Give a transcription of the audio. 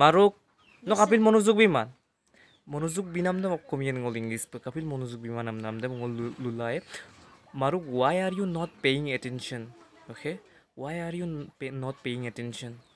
মাৰক ন কাপিল মনোযোগ বিমান মনোযোগ বিনাম দে কমিয়ে নগল ইংলিছ কাপিল মনোযোগ বিমান নাম নাম দে মঙ্গল লুলাই মাৰক why are you not paying attention okay why are you not paying attention